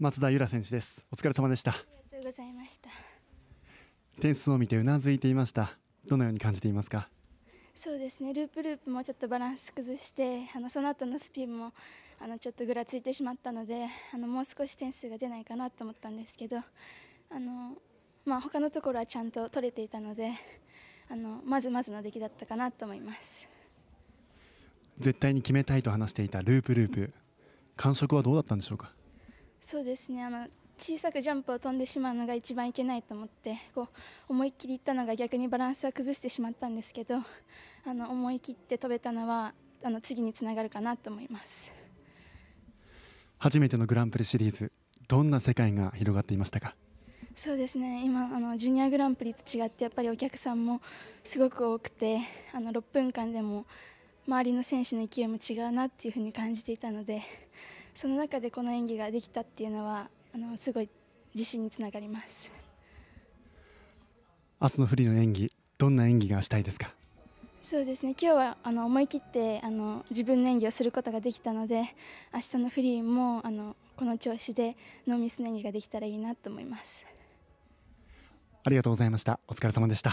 松田由良選手ですお疲れ様でしたありがとうございました点数を見てうなずいていましたどのように感じていますかそうですねループループもちょっとバランス崩してあのその後のスピンもあのちょっとぐらついてしまったのであのもう少し点数が出ないかなと思ったんですけどあの、まあ、他のところはちゃんと取れていたのであのまずまずの出来だったかなと思います絶対に決めたいと話していたループループ感触はどうだったんでしょうかそうですねあの小さくジャンプを飛んでしまうのが一番いけないと思ってこう思いっきりいったのが逆にバランスは崩してしまったんですけどあの思い切って飛べたのはあの次につながるかなと思います初めてのグランプリシリーズどんな世界が広がっていましたかそうですね今あのジュニアグランプリと違ってやっぱりお客さんもすごく多くてあの6分間でも周りの選手の勢いも違うなっていうふうに感じていたのでその中でこの演技ができたっていうのはあのすごい自信につながります明日のフリーの演技どんな演技がしたいですかそうですね今日はあの思い切ってあの自分の演技をすることができたので明日のフリーもあのこの調子でノーミスの演技ができたらいいなと思いますありがとうございましたお疲れ様でした